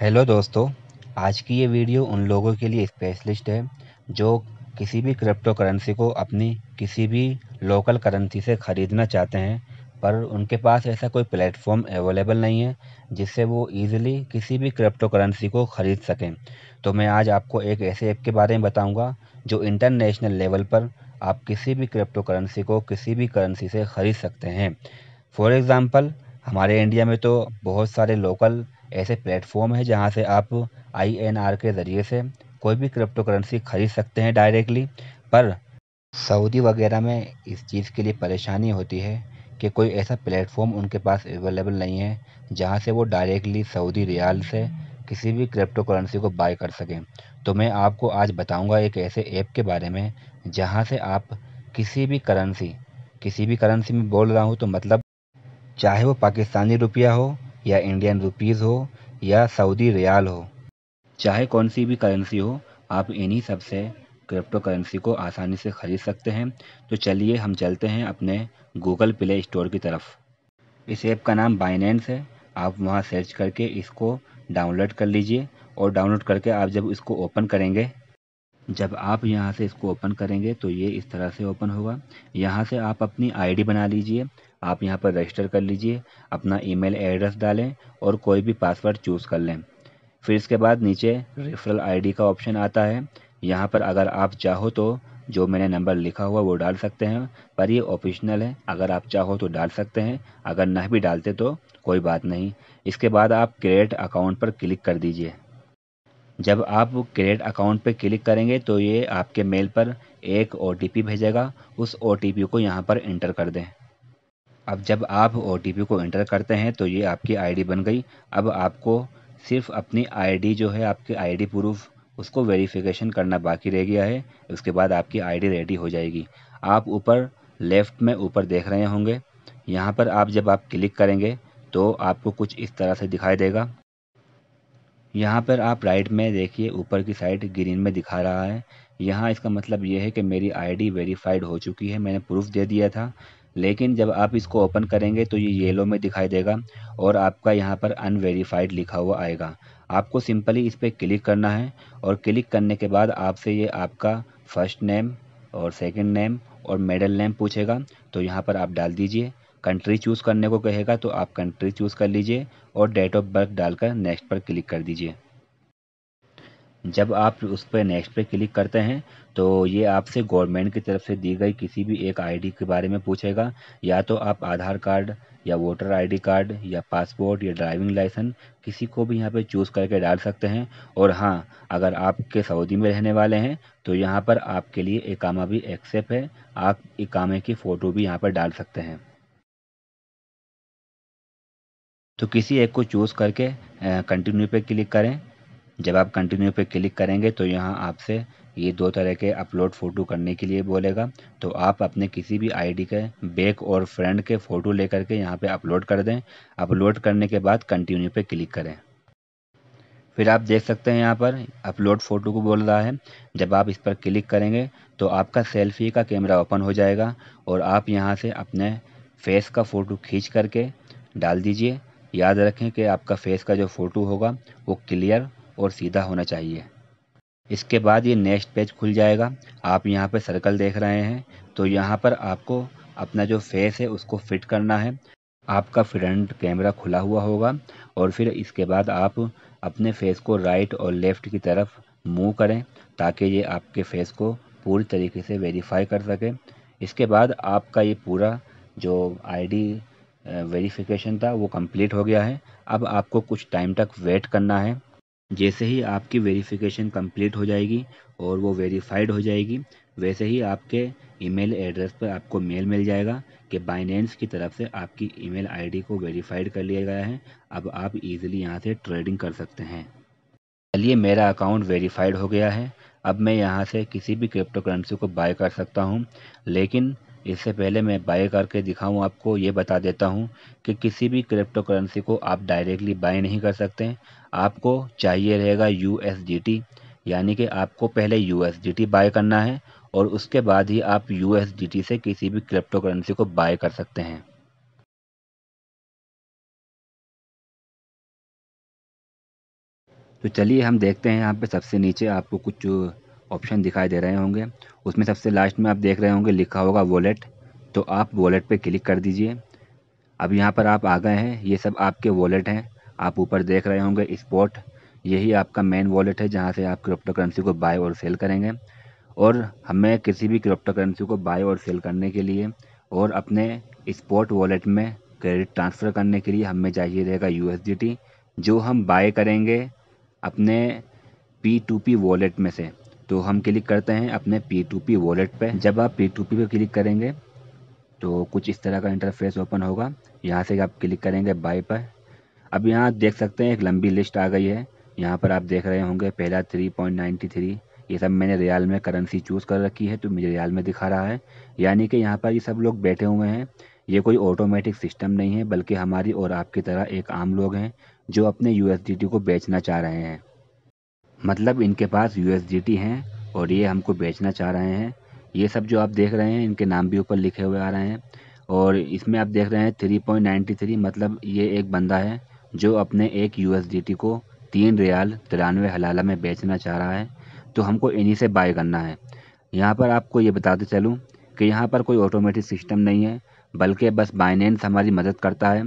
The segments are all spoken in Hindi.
हेलो दोस्तों आज की ये वीडियो उन लोगों के लिए स्पेशलिस्ट है जो किसी भी क्रिप्टो करेंसी को अपनी किसी भी लोकल करेंसी से ख़रीदना चाहते हैं पर उनके पास ऐसा कोई प्लेटफॉर्म अवेलेबल नहीं है जिससे वो इजीली किसी भी क्रिप्टो करेंसी को ख़रीद सकें तो मैं आज आपको एक ऐसे ऐप के बारे में बताऊँगा जो इंटरनेशनल लेवल पर आप किसी भी क्रिप्टो करेंसी को किसी भी करेंसी से ख़रीद सकते हैं फॉर एग्ज़ाम्पल हमारे इंडिया में तो बहुत सारे लोकल ऐसे प्लेटफॉर्म है जहाँ से आप आई एन आर के ज़रिए से कोई भी क्रिप्टो करेंसी खरीद सकते हैं डायरेक्टली पर सऊदी वगैरह में इस चीज़ के लिए परेशानी होती है कि कोई ऐसा प्लेटफॉर्म उनके पास अवेलेबल नहीं है जहाँ से वो डायरेक्टली सऊदी रियाल से किसी भी क्रिप्टो करेंसी को बाय कर सकें तो मैं आपको आज बताऊंगा एक ऐसे ऐप के बारे में जहाँ से आप किसी भी करेंसी किसी भी करेंसी में बोल रहा हूँ तो मतलब चाहे वो पाकिस्तानी रुपया हो या इंडियन रुपीज़ हो या सऊदी रियाल हो चाहे कौन सी भी करेंसी हो आप इन्हीं सब से क्रिप्टो करेंसी को आसानी से ख़रीद सकते हैं तो चलिए हम चलते हैं अपने गूगल प्ले स्टोर की तरफ इस ऐप का नाम बाइनेंस है आप वहाँ सर्च करके इसको डाउनलोड कर लीजिए और डाउनलोड करके आप जब इसको ओपन करेंगे जब आप यहाँ से इसको ओपन करेंगे तो ये इस तरह से ओपन होगा यहाँ से आप अपनी आईडी बना लीजिए आप यहाँ पर रजिस्टर कर लीजिए अपना ईमेल एड्रेस डालें और कोई भी पासवर्ड चूज़ कर लें फिर इसके बाद नीचे रेफरल आईडी का ऑप्शन आता है यहाँ पर अगर आप चाहो तो जो मैंने नंबर लिखा हुआ वो डाल सकते हैं पर ये ऑफिशनल है अगर आप चाहो तो डाल सकते हैं अगर नहीं भी डालते तो कोई बात नहीं इसके बाद आप क्रिएट अकाउंट पर क्लिक कर दीजिए जब आप क्रिएट अकाउंट पर क्लिक करेंगे तो ये आपके मेल पर एक ओ भेजेगा उस ओ को यहाँ पर इंटर कर दें अब जब आप ओ को इंटर करते हैं तो ये आपकी आईडी बन गई अब आपको सिर्फ अपनी आईडी जो है आपकी आईडी प्रूफ उसको वेरिफिकेशन करना बाकी रह गया है उसके बाद आपकी आईडी रेडी हो जाएगी आप ऊपर लेफ़्ट में ऊपर देख रहे होंगे यहाँ पर आप जब आप क्लिक करेंगे तो आपको कुछ इस तरह से दिखाई देगा यहाँ पर आप राइट में देखिए ऊपर की साइड ग्रीन में दिखा रहा है यहाँ इसका मतलब ये है कि मेरी आईडी वेरीफाइड हो चुकी है मैंने प्रूफ दे दिया था लेकिन जब आप इसको ओपन करेंगे तो ये येलो में दिखाई देगा और आपका यहाँ पर अनवेरीफाइड लिखा हुआ आएगा आपको सिंपली इस पर क्लिक करना है और क्लिक करने के बाद आपसे ये आपका फ़र्स्ट नेम और सेकेंड नेम और मेडल नेम पूछेगा तो यहाँ पर आप डाल दीजिए कंट्री चूज़ करने को कहेगा तो आप कंट्री चूज़ कर लीजिए और डेट ऑफ बर्थ डालकर नेक्स्ट पर क्लिक कर दीजिए जब आप उस पर नेक्स्ट पर क्लिक करते हैं तो ये आपसे गवर्नमेंट की तरफ से दी गई किसी भी एक आईडी के बारे में पूछेगा या तो आप आधार कार्ड या वोटर आईडी कार्ड या पासपोर्ट या ड्राइविंग लाइसेंस किसी को भी यहाँ पे चूज़ करके डाल सकते हैं और हाँ अगर आपके सऊदी में रहने वाले हैं तो यहाँ पर आपके लिए एकामा भी एक्सेप्ट है आप इकामे की फ़ोटो भी यहाँ पर डाल सकते हैं तो किसी एक को चूज़ करके कंटिन्यू पे क्लिक करें जब आप कंटिन्यू पे क्लिक करेंगे तो यहाँ आपसे ये दो तरह के अपलोड फ़ोटो करने के लिए बोलेगा तो आप अपने किसी भी आईडी के बैक और फ्रेंड के फ़ोटो लेकर के यहाँ पे अपलोड कर दें अपलोड करने के बाद कंटिन्यू पे क्लिक करें फिर आप देख सकते हैं यहाँ पर अपलोड फ़ोटो को बोल रहा है जब आप इस पर क्लिक करेंगे तो आपका सेल्फी का कैमरा ओपन हो जाएगा और आप यहाँ से अपने फेस का फ़ोटो खींच करके डाल दीजिए याद रखें कि आपका फेस का जो फ़ोटो होगा वो क्लियर और सीधा होना चाहिए इसके बाद ये नेक्स्ट पेज खुल जाएगा आप यहाँ पर सर्कल देख रहे हैं तो यहाँ पर आपको अपना जो फेस है उसको फिट करना है आपका फ्रंट कैमरा खुला हुआ होगा और फिर इसके बाद आप अपने फेस को राइट और लेफ़्ट की तरफ मूव करें ताकि ये आपके फेस को पूरी तरीके से वेरीफाई कर सके इसके बाद आपका ये पूरा जो आईडी वेरिफिकेशन था वो कंप्लीट हो गया है अब आपको कुछ टाइम तक वेट करना है जैसे ही आपकी वेरिफिकेशन कंप्लीट हो जाएगी और वो वेरीफाइड हो जाएगी वैसे ही आपके ईमेल एड्रेस पर आपको मेल मिल जाएगा कि बाइनेंस की तरफ से आपकी ईमेल आईडी को वेरीफाइड कर लिया गया है अब आप इजीली यहाँ से ट्रेडिंग कर सकते हैं चलिए मेरा अकाउंट वेरीफाइड हो गया है अब मैं यहाँ से किसी भी क्रिप्टो करेंसी को बाय कर सकता हूँ लेकिन इससे पहले मैं बाय करके दिखाऊं आपको ये बता देता हूं कि किसी भी क्रिप्टो करेंसी को आप डायरेक्टली बाय नहीं कर सकते आपको चाहिए रहेगा यू यानी कि आपको पहले यू बाय करना है और उसके बाद ही आप यू से किसी भी क्रिप्टो करेंसी को बाय कर सकते हैं तो चलिए हम देखते हैं यहाँ पे सबसे नीचे आपको कुछ ऑप्शन दिखाई दे रहे होंगे उसमें सबसे लास्ट में आप देख रहे होंगे लिखा होगा वॉलेट तो आप वॉलेट पे क्लिक कर दीजिए अब यहाँ पर आप आ गए हैं ये सब आपके वॉलेट हैं आप ऊपर देख रहे होंगे स्पॉट यही आपका मेन वॉलेट है जहाँ से आप क्रिप्टो करेंसी को बाय और सेल करेंगे और हमें किसी भी क्रिप्टो करेंसी को बाय और सेल करने के लिए और अपने स्पॉट वॉलेट में क्रेडिट ट्रांसफ़र करने के लिए हमें चाहिए रहेगा यू जो हम बाय करेंगे अपने पी टू पी वॉलेट में से तो हम क्लिक करते हैं अपने पी टू पी वॉलेट पर जब आप पी टू पी पर क्लिक करेंगे तो कुछ इस तरह का इंटरफेस ओपन होगा यहाँ से आप क्लिक करेंगे बाई पर अब यहाँ देख सकते हैं एक लंबी लिस्ट आ गई है यहाँ पर आप देख रहे होंगे पहला थ्री पॉइंट नाइन्टी थ्री ये सब मैंने रियाल में करेंसी चूज़ कर रखी है तो मुझे रियाल में दिखा रहा है यानी कि यहाँ पर ये सब लोग बैठे हुए हैं ये कोई ऑटोमेटिक सिस्टम नहीं है बल्कि हमारी और आपकी तरह एक आम लोग हैं जो अपने यू को बेचना चाह रहे हैं मतलब इनके पास यू हैं और ये हमको बेचना चाह रहे हैं ये सब जो आप देख रहे हैं इनके नाम भी ऊपर लिखे हुए आ रहे हैं और इसमें आप देख रहे हैं थ्री पॉइंट नाइन्टी थ्री मतलब ये एक बंदा है जो अपने एक यू को तीन रियाल तिरानवे हलाला में बेचना चाह रहा है तो हमको इन्हीं से बाय करना है यहाँ पर आपको ये बताते चलूँ कि यहाँ पर कोई ऑटोमेटिक सिस्टम नहीं है बल्कि बस बाइनेंस हमारी मदद करता है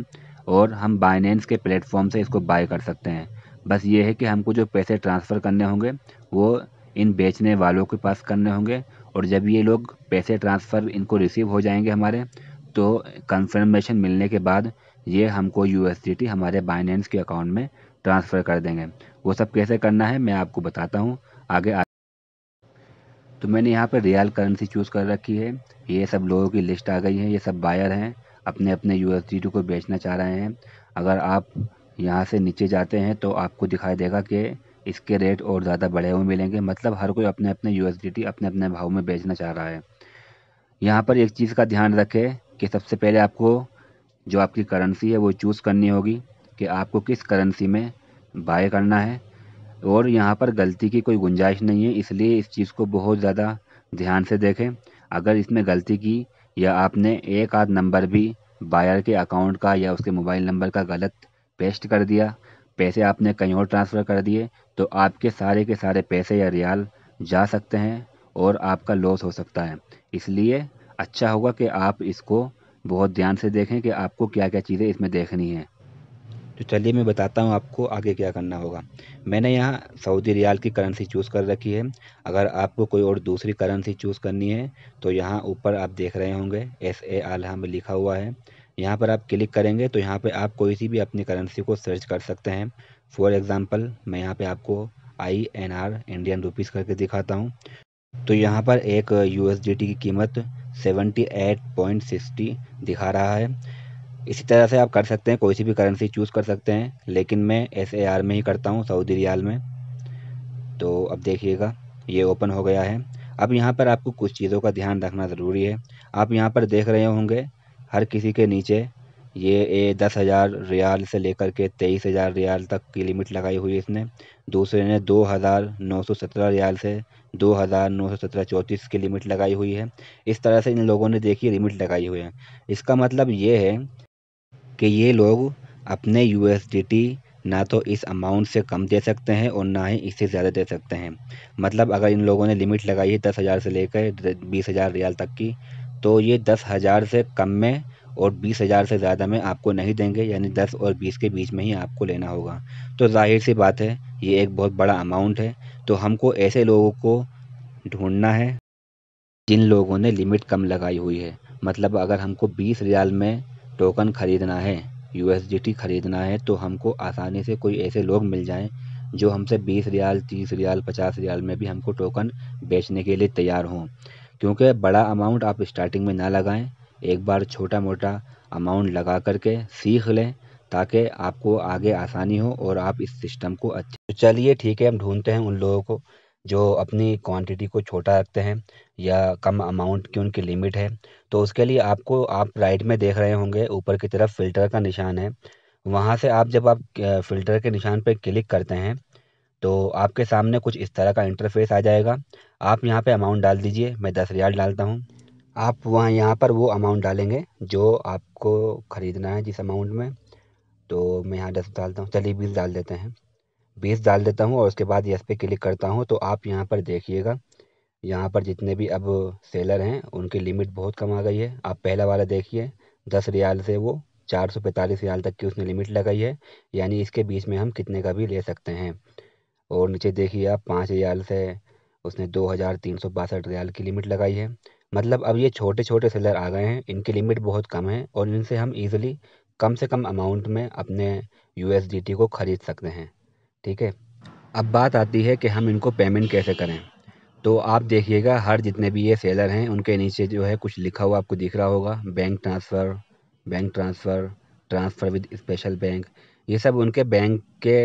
और हम बाइनेंस के प्लेटफॉर्म से इसको बाय कर सकते हैं बस ये है कि हमको जो पैसे ट्रांसफ़र करने होंगे वो इन बेचने वालों के पास करने होंगे और जब ये लोग पैसे ट्रांसफ़र इनको रिसीव हो जाएंगे हमारे तो कंफर्मेशन मिलने के बाद ये हमको यू हमारे बाइनेंस के अकाउंट में ट्रांसफ़र कर देंगे वो सब कैसे करना है मैं आपको बताता हूँ आगे आ तो मैंने यहाँ पर रियल करेंसी चूज़ कर रखी है ये सब लोगों की लिस्ट आ गई है ये सब बायर हैं अपने अपने यू को बेचना चाह रहे हैं अगर आप यहाँ से नीचे जाते हैं तो आपको दिखाई देगा कि इसके रेट और ज़्यादा बढ़े हुए मिलेंगे मतलब हर कोई अपने अपने यू अपने अपने भाव में बेचना चाह रहा है यहाँ पर एक चीज़ का ध्यान रखें कि सबसे पहले आपको जो आपकी करेंसी है वो चूज़ करनी होगी कि आपको किस करेंसी में बाय करना है और यहाँ पर गलती की कोई गुंजाइश नहीं है इसलिए इस चीज़ को बहुत ज़्यादा ध्यान से देखें अगर इसमें गलती की या आपने एक आध नंबर भी बायर के अकाउंट का या उसके मोबाइल नंबर का गलत पेस्ट कर दिया पैसे आपने कहीं और ट्रांसफ़र कर दिए तो आपके सारे के सारे पैसे या रियाल जा सकते हैं और आपका लॉस हो सकता है इसलिए अच्छा होगा कि आप इसको बहुत ध्यान से देखें कि आपको क्या क्या चीज़ें इसमें देखनी है तो चलिए मैं बताता हूँ आपको आगे क्या करना होगा मैंने यहाँ सऊदी रियाल की करेंसी चूज़ कर रखी है अगर आपको कोई और दूसरी करेंसी चूज़ करनी है तो यहाँ ऊपर आप देख रहे होंगे एस ए आल में लिखा हुआ है यहाँ पर आप क्लिक करेंगे तो यहाँ पर आप कोई सी भी अपनी करेंसी को सर्च कर सकते हैं फॉर एग्ज़ाम्पल मैं यहाँ पर आपको I N R Indian rupees करके दिखाता हूँ तो यहाँ पर एक यू की कीमत 78.60 दिखा रहा है इसी तरह से आप कर सकते हैं कोई सी भी करेंसी चूज़ कर सकते हैं लेकिन मैं एस में ही करता हूँ सऊदी रियाल में तो अब देखिएगा ये ओपन हो गया है अब यहाँ पर आपको कुछ चीज़ों का ध्यान रखना ज़रूरी है आप यहाँ पर देख रहे होंगे हर किसी के नीचे ये ए दस हज़ार रियाल से लेकर के तेईस हज़ार रियाल तक की लिमिट लगाई हुई है इसने दूसरे ने दो हज़ार नौ सौ सत्रह रियाल से दो हज़ार नौ सौ सत्रह चौंतीस की लिमिट लगाई हुई है इस तरह से इन लोगों ने देखी लिमिट लगाई हुई है इसका मतलब ये है कि ये लोग अपने यू ना तो इस अमाउंट से कम दे सकते हैं और ना ही इससे ज़्यादा दे सकते हैं मतलब अगर इन लोगों ने लिमिट लगाई है दस हज़ार से लेकर बीस हज़ार रियाल तक की तो ये दस हज़ार से कम में और बीस हज़ार से ज़्यादा में आपको नहीं देंगे यानी दस और बीस के बीच में ही आपको लेना होगा तो जाहिर सी बात है ये एक बहुत बड़ा अमाउंट है तो हमको ऐसे लोगों को ढूंढना है जिन लोगों ने लिमिट कम लगाई हुई है मतलब अगर हमको बीस रियाल में टोकन ख़रीदना है यू ख़रीदना है तो हमको आसानी से कोई ऐसे लोग मिल जाएँ जो हमसे बीस रियाल तीस रियाल पचास रियाल में भी हमको टोकन बेचने के लिए तैयार हों क्योंकि बड़ा अमाउंट आप स्टार्टिंग में ना लगाएं एक बार छोटा मोटा अमाउंट लगा करके सीख लें ताकि आपको आगे आसानी हो और आप इस सिस्टम को अच्छे तो चलिए ठीक है हम ढूंढते हैं उन लोगों को जो अपनी क्वांटिटी को छोटा रखते हैं या कम अमाउंट की उनकी लिमिट है तो उसके लिए आपको आप राइट में देख रहे होंगे ऊपर की तरफ फ़िल्टर का निशान है वहाँ से आप जब आप फ़िल्टर के निशान पर क्लिक करते हैं तो आपके सामने कुछ इस तरह का इंटरफेस आ जाएगा आप यहाँ पे अमाउंट डाल दीजिए मैं दस रियाल डालता हूँ आप वहाँ यहाँ पर वो अमाउंट डालेंगे जो आपको ख़रीदना है जिस अमाउंट में तो मैं यहाँ दस डालता हूँ चलिए बीस डाल देते हैं बीस डाल देता हूँ और उसके बाद यस पे क्लिक करता हूँ तो आप यहाँ पर देखिएगा यहाँ पर जितने भी अब सेलर हैं उनकी लिमिट बहुत कम आ गई है आप पहला वाला देखिए दस रियाल से वो चार सौ पैंतालीस रियाल तक की उसने लिमिट लगाई है यानी इसके बीच में हम कितने का भी ले सकते हैं और नीचे देखिए आप पाँच रियाल से उसने दो हज़ार तीन सौ बासठ रियाल की लिमिट लगाई है मतलब अब ये छोटे छोटे सेलर आ गए हैं इनकी लिमिट बहुत कम है और इनसे हम ईज़िली कम से कम अमाउंट में अपने यू को ख़रीद सकते हैं ठीक है अब बात आती है कि हम इनको पेमेंट कैसे करें तो आप देखिएगा हर जितने भी ये सेलर हैं उनके नीचे जो है कुछ लिखा हुआ आपको दिख रहा होगा bank transfer bank transfer transfer with special bank ये सब उनके बैंक के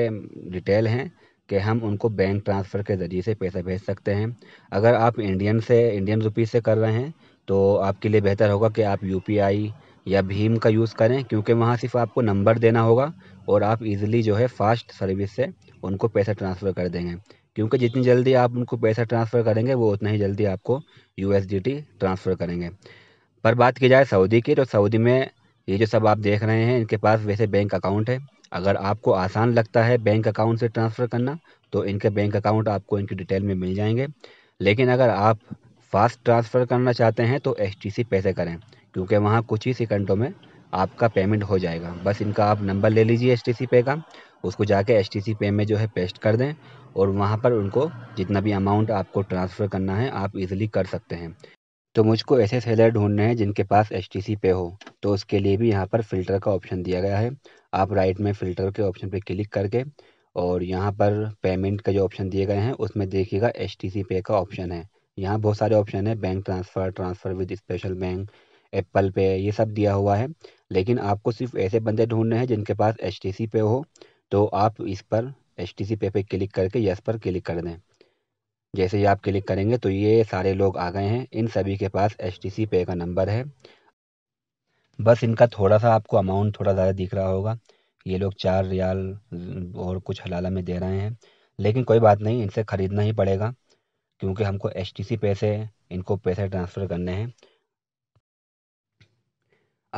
डिटेल हैं कि हम उनको बैंक ट्रांसफ़र के ज़रिए से पैसा भेज सकते हैं अगर आप इंडियन से इंडियन रुपीज़ से कर रहे हैं तो आपके लिए बेहतर होगा कि आप यू पी आई या भीम का यूज़ करें क्योंकि वहाँ सिर्फ़ आपको नंबर देना होगा और आप इज़िली जो है फ़ास्ट सर्विस से उनको पैसा ट्रांसफ़र कर देंगे क्योंकि जितनी जल्दी आप उनको पैसा ट्रांसफ़र करेंगे वो उतना ही जल्दी आपको यू ट्रांसफ़र करेंगे पर बात की जाए सऊदी की तो सऊदी में ये जो सब आप देख रहे हैं इनके पास वैसे बैंक अकाउंट है अगर आपको आसान लगता है बैंक अकाउंट से ट्रांसफ़र करना तो इनके बैंक अकाउंट आपको इनकी डिटेल में मिल जाएंगे लेकिन अगर आप फास्ट ट्रांसफ़र करना चाहते हैं तो एच पैसे करें क्योंकि वहाँ कुछ ही सेकंडों में आपका पेमेंट हो जाएगा बस इनका आप नंबर ले लीजिए एच पे का उसको जाके एच पे में जो है पेस्ट कर दें और वहाँ पर उनको जितना भी अमाउंट आपको ट्रांसफ़र करना है आप इजीली कर सकते हैं तो मुझको ऐसे सेलर ढूंढने हैं जिनके पास एच पे हो तो उसके लिए भी यहाँ पर फ़िल्टर का ऑप्शन दिया गया है आप राइट में फ़िल्टर के ऑप्शन पर क्लिक करके और यहाँ पर पेमेंट का जो ऑप्शन दिए गए हैं उसमें देखिएगा एच टी सी पे का ऑप्शन है यहाँ बहुत सारे ऑप्शन है bank transfer transfer with special bank Apple Pay ये सब दिया हुआ है लेकिन आपको सिर्फ ऐसे बंदे ढूंढने हैं जिनके पास एच टी सी पे हो तो आप इस पर एच टी सी पे पे क्लिक करके यस पर क्लिक कर दें जैसे ही आप क्लिक करेंगे तो ये सारे लोग आ गए हैं इन सभी के पास एच टी सी पे का नंबर है बस इनका थोड़ा सा आपको अमाउंट थोड़ा ज़्यादा दिख रहा होगा ये लोग चार रियाल और कुछ हलाला में दे रहे हैं लेकिन कोई बात नहीं इनसे ख़रीदना ही पड़ेगा क्योंकि हमको एच टी पैसे इनको पैसे ट्रांसफ़र करने हैं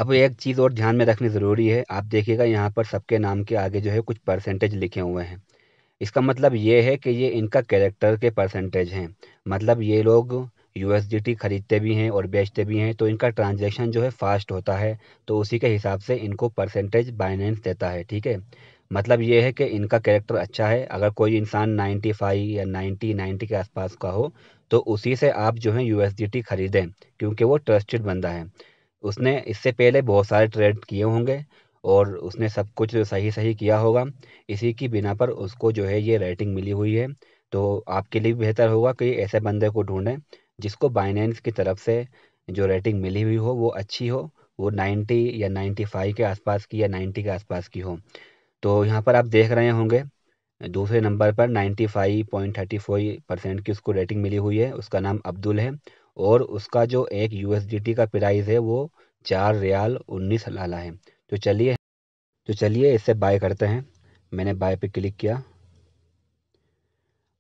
अब एक चीज़ और ध्यान में रखनी ज़रूरी है आप देखिएगा यहाँ पर सबके नाम के आगे जो है कुछ परसेंटेज लिखे हुए हैं इसका मतलब ये है कि ये इनका कैरेक्टर के परसेंटेज हैं मतलब ये लोग यूएसडीटी खरीदते भी हैं और बेचते भी हैं तो इनका ट्रांजैक्शन जो है फास्ट होता है तो उसी के हिसाब से इनको परसेंटेज बाइनेंस देता है ठीक है मतलब ये है कि इनका कैरेक्टर अच्छा है अगर कोई इंसान 95 या 90 90 के आसपास का हो तो उसी से आप जो है टी खरीदें क्योंकि वो ट्रस्टेड बंदा है उसने इससे पहले बहुत सारे ट्रेड किए होंगे और उसने सब कुछ सही सही किया होगा इसी की बिना पर उसको जो है ये रेटिंग मिली हुई है तो आपके लिए भी बेहतर होगा कि ऐसे बंदे को ढूंढें जिसको बाइनेंस की तरफ से जो रेटिंग मिली हुई हो वो अच्छी हो वो 90 या 95 के आसपास की या 90 के आसपास की हो तो यहाँ पर आप देख रहे होंगे दूसरे नंबर पर 95.34 परसेंट की उसको रेटिंग मिली हुई है उसका नाम अब्दुल है और उसका जो एक यू का प्राइस है वो चार रियाल उन्नीस लाला है तो चलिए तो चलिए इसे बाय करते हैं मैंने बाय पे क्लिक किया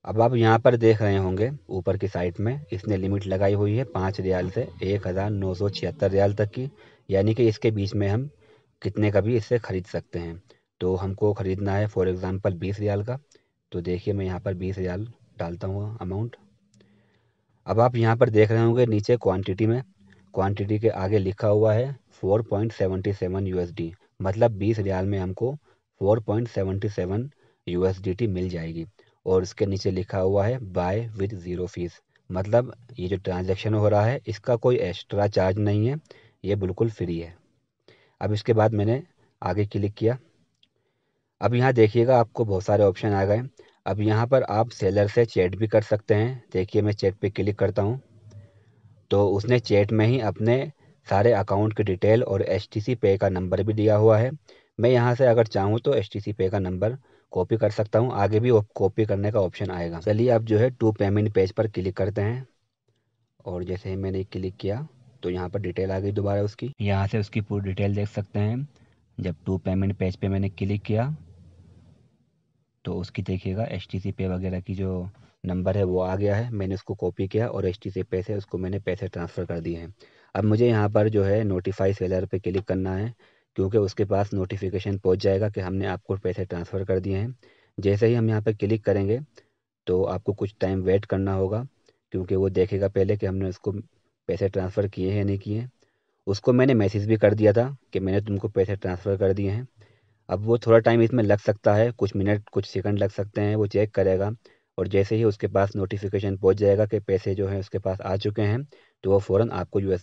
अब आप यहाँ पर देख रहे होंगे ऊपर की साइड में इसने लिमिट लगाई हुई है पाँच रियाल से एक हज़ार नौ सौ छिहत्तर रियाल तक की यानी कि इसके बीच में हम कितने का भी इससे ख़रीद सकते हैं तो हमको ख़रीदना है फॉर एग्ज़ाम्पल बीस रियाल का तो देखिए मैं यहाँ पर बीस रियाल डालता हूँ अमाउंट अब आप यहाँ पर देख रहे होंगे नीचे क्वान्टिटी में क्वान्टिटी के आगे लिखा हुआ है four point seventy seven U S D मतलब बीस रियाल में हमको four point seventy seven U S D T मिल जाएगी और उसके नीचे लिखा हुआ है बाय विद ज़ीरो फीस मतलब ये जो ट्रांजैक्शन हो रहा है इसका कोई एक्स्ट्रा चार्ज नहीं है ये बिल्कुल फ्री है अब इसके बाद मैंने आगे क्लिक किया अब यहाँ देखिएगा आपको बहुत सारे ऑप्शन आ गए अब यहाँ पर आप सेलर से चैट भी कर सकते हैं देखिए मैं चैट पे क्लिक करता हूँ तो उसने चैट में ही अपने सारे अकाउंट की डिटेल और एच पे का नंबर भी दिया हुआ है मैं यहाँ से अगर चाहूँ तो एच पे का नंबर कॉपी कर सकता हूँ आगे भी कॉपी करने का ऑप्शन आएगा चलिए अब जो है टू पेमेंट पेज पर क्लिक करते हैं और जैसे ही मैंने क्लिक किया तो यहाँ पर डिटेल आ गई दोबारा उसकी यहाँ से उसकी पूरी डिटेल देख सकते हैं जब टू पेमेंट पेज पे मैंने क्लिक किया तो उसकी देखिएगा एच टी पे वगैरह की जो नंबर है वो आ गया है मैंने उसको कॉपी किया और एच टी पे से उसको मैंने पैसे ट्रांसफ़र कर दिए हैं अब मुझे यहाँ पर जो है नोटिफाई सेलर पे क्लिक करना है क्योंकि उसके पास नोटिफिकेशन पहुंच जाएगा कि हमने आपको पैसे ट्रांसफ़र कर दिए हैं जैसे ही हम यहाँ पर क्लिक करेंगे तो आपको कुछ टाइम वेट करना होगा क्योंकि वो देखेगा पहले कि हमने उसको पैसे ट्रांसफ़र किए हैं नहीं किए उसको मैंने मैसेज भी कर दिया था कि मैंने तुमको पैसे ट्रांसफ़र कर दिए हैं अब वो थोड़ा टाइम इसमें लग सकता है कुछ मिनट कुछ सेकंड लग सकते हैं वो चेक करेगा और जैसे ही उसके पास नोटिफिकेशन पहुंच जाएगा कि पैसे जो हैं उसके पास आ चुके हैं तो वो फ़ौरन आपको यू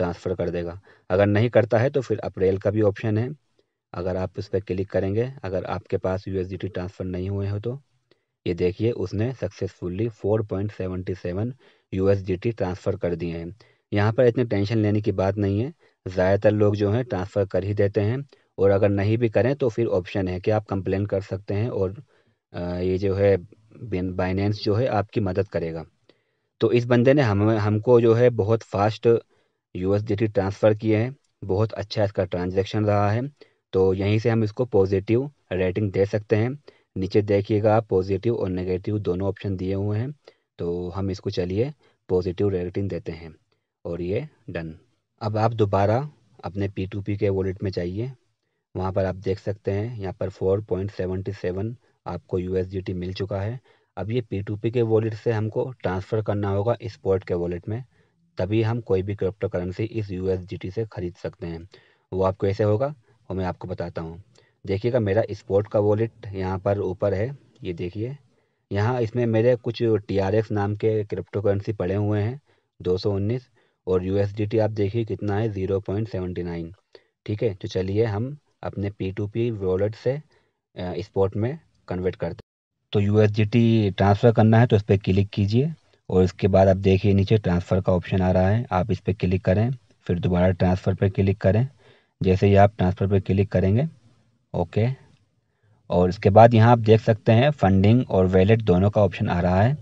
ट्रांसफ़र कर देगा अगर नहीं करता है तो फिर अप्रैल का भी ऑप्शन है अगर आप उस पर क्लिक करेंगे अगर आपके पास यू ट्रांसफ़र नहीं हुए हो तो ये देखिए उसने सक्सेसफुली 4.77 यूएसडीटी ट्रांसफ़र कर दिए हैं यहाँ पर इतनी टेंशन लेने की बात नहीं है ज़्यादातर लोग जो हैं ट्रांसफ़र कर ही देते हैं और अगर नहीं भी करें तो फिर ऑप्शन है कि आप कंप्लेन कर सकते हैं और ये जो है बाइनेंस जो है आपकी मदद करेगा तो इस बंदे ने हम हमको जो है बहुत फास्ट यू ट्रांसफ़र किए हैं बहुत अच्छा इसका ट्रांजेक्शन रहा है तो यहीं से हम इसको पॉजिटिव रेटिंग दे सकते हैं नीचे देखिएगा आप पॉजिटिव और नेगेटिव दोनों ऑप्शन दिए हुए हैं तो हम इसको चलिए पॉजिटिव रेटिंग देते हैं और ये डन अब आप दोबारा अपने पी टू पी के वॉलेट में जाइए वहाँ पर आप देख सकते हैं यहाँ पर फोर पॉइंट सेवेंटी सेवन आपको यू मिल चुका है अब ये पी टू पी के वॉलेट से हमको ट्रांसफ़र करना होगा इस्पोर्ट के वॉलेट में तभी हम कोई भी क्रिप्टो करेंसी इस यू से ख़रीद सकते हैं वो आपको कैसे होगा वो मैं आपको बताता हूँ देखिएगा मेरा स्पोर्ट का वॉलेट यहाँ पर ऊपर है ये देखिए यहाँ इसमें मेरे कुछ टी नाम के क्रिप्टो करेंसी पड़े हुए हैं 219 और यू आप देखिए कितना है 0.79 ठीक है तो चलिए हम अपने पी टू पी वॉलेट से स्पोर्ट में कन्वर्ट करते हैं तो यू ट्रांसफ़र करना है तो इस पर क्लिक कीजिए और इसके बाद आप देखिए नीचे ट्रांसफ़र का ऑप्शन आ रहा है आप इस पर क्लिक करें फिर दोबारा ट्रांसफ़र पर क्लिक करें जैसे ही आप ट्रांसफ़र पर क्लिक करेंगे ओके और इसके बाद यहाँ आप देख सकते हैं फंडिंग और वैलेट दोनों का ऑप्शन आ रहा है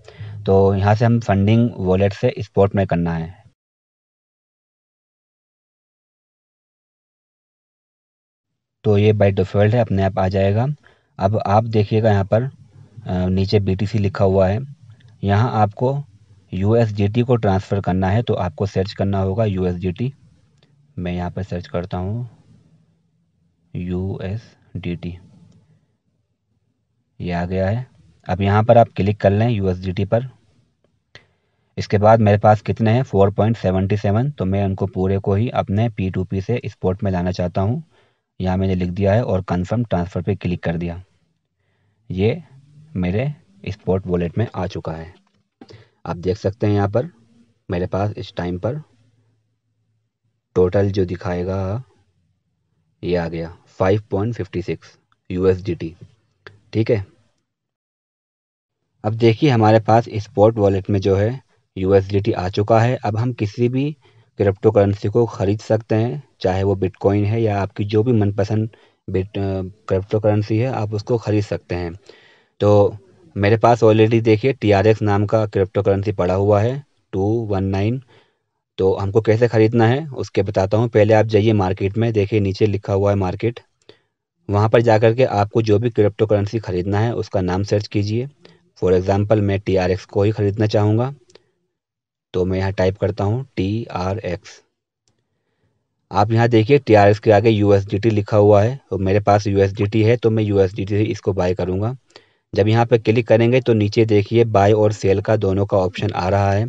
तो यहाँ से हम फंडिंग वॉलेट से स्पोर्ट में करना है तो ये बाई डिफ़ॉल्ट है अपने आप आ जाएगा अब आप देखिएगा यहाँ पर नीचे बी लिखा हुआ है यहाँ आपको यू को ट्रांसफ़र करना है तो आपको सर्च करना होगा यू मैं यहाँ पर सर्च करता हूँ यू ये आ गया है अब यहाँ पर आप क्लिक कर लें यू पर इसके बाद मेरे पास कितने हैं 4.77 तो मैं उनको पूरे को ही अपने P2P से स्पोर्ट में लाना चाहता हूँ यहाँ मैंने लिख दिया है और कंफर्म ट्रांसफ़र पे क्लिक कर दिया ये मेरे स्पोर्ट वॉलेट में आ चुका है आप देख सकते हैं यहाँ पर मेरे पास इस टाइम पर टोटल जो दिखाएगा ये आ गया 5.56 टी ठीक है अब देखिए हमारे पास स्पॉट वॉलेट में जो है टी आ चुका है अब हम किसी भी क्रिप्टो करेंसी को ख़रीद सकते हैं चाहे वो बिटकॉइन है या आपकी जो भी मनपसंद बिट क्रिप्टो करेंसी है आप उसको ख़रीद सकते हैं तो मेरे पास ऑलरेडी देखिए टी आर एक्स नाम का क्रिप्टो करेंसी पड़ा हुआ है टू वन नाइन तो हमको कैसे ख़रीदना है उसके बताता हूँ पहले आप जाइए मार्केट में देखिए नीचे लिखा हुआ है मार्केट वहाँ पर जा कर के आपको जो भी क्रिप्टो करेंसी ख़रीदना है उसका नाम सर्च कीजिए फॉर एग्ज़ाम्पल मैं टी आर एक्स को ही ख़रीदना चाहूँगा तो मैं यहाँ टाइप करता हूँ टी आर एक्स आप यहाँ देखिए टी आर एक्स के आगे यू एस डी टी लिखा हुआ है और मेरे पास यू एस डी टी है तो मैं यू एस डी टी इसको बाय करूँगा जब यहाँ पर क्लिक करेंगे तो नीचे देखिए बाय और सेल का दोनों का ऑप्शन आ रहा है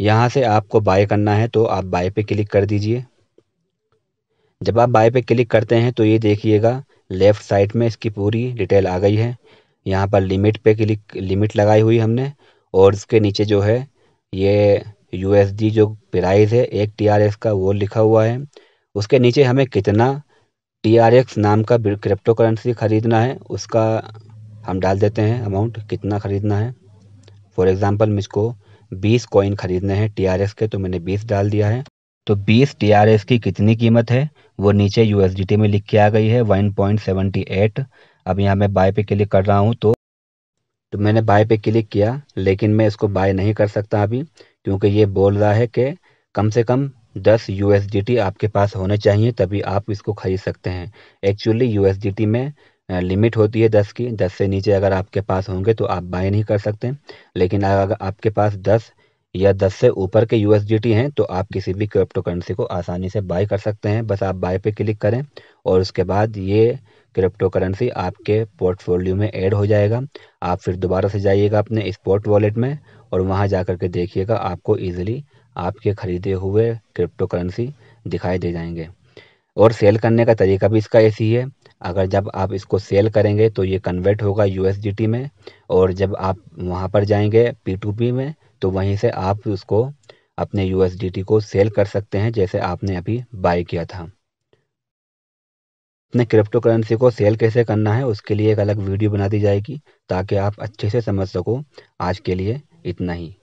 यहाँ से आपको बाय करना है तो आप बाय पे क्लिक कर दीजिए जब आप बाय पे क्लिक करते हैं तो ये देखिएगा लेफ़्ट साइड में इसकी पूरी डिटेल आ गई है यहाँ पर लिमिट पे क्लिक लिमिट लगाई हुई हमने और इसके नीचे जो है ये यू जो प्राइस है एक टी का वो लिखा हुआ है उसके नीचे हमें कितना टी नाम का क्रिप्टो करेंसी ख़रीदना है उसका हम डाल देते हैं अमाउंट कितना ख़रीदना है फॉर एग्ज़ाम्पल मुझको बीस कॉइन ख़रीदने हैं टी के तो मैंने बीस डाल दिया है तो 20 टी की कितनी कीमत है वो नीचे यू में लिख के आ गई है 1.78 अब यहाँ मैं बाय पे क्लिक कर रहा हूँ तो तो मैंने बाय पे क्लिक किया लेकिन मैं इसको बाय नहीं कर सकता अभी क्योंकि ये बोल रहा है कि कम से कम दस यू आपके पास होने चाहिए तभी आप इसको खरीद सकते हैं एक्चुअली यू में लिमिट होती है दस की दस से नीचे अगर आपके पास होंगे तो आप बाय नहीं कर सकते लेकिन अगर आपके पास दस या दस से ऊपर के यू हैं तो आप किसी भी क्रिप्टो करेंसी को आसानी से बाय कर सकते हैं बस आप बाय पे क्लिक करें और उसके बाद ये क्रिप्टो करेंसी आपके पोर्टफोलियो में ऐड हो जाएगा आप फिर दोबारा से जाइएगा अपने स्पोर्ट वॉलेट में और वहाँ जा कर के देखिएगा आपको ईजिली आपके ख़रीदे हुए क्रिप्टो करेंसी दिखाई दे जाएंगे और सेल करने का तरीका भी इसका ऐसी है अगर जब आप इसको सेल करेंगे तो ये कन्वर्ट होगा यू में और जब आप वहाँ पर जाएंगे पी में तो वहीं से आप उसको अपने यू को सेल कर सकते हैं जैसे आपने अभी बाय किया था अपने क्रिप्टो करेंसी को सेल कैसे करना है उसके लिए एक अलग वीडियो बना दी जाएगी ताकि आप अच्छे से समझ सको आज के लिए इतना ही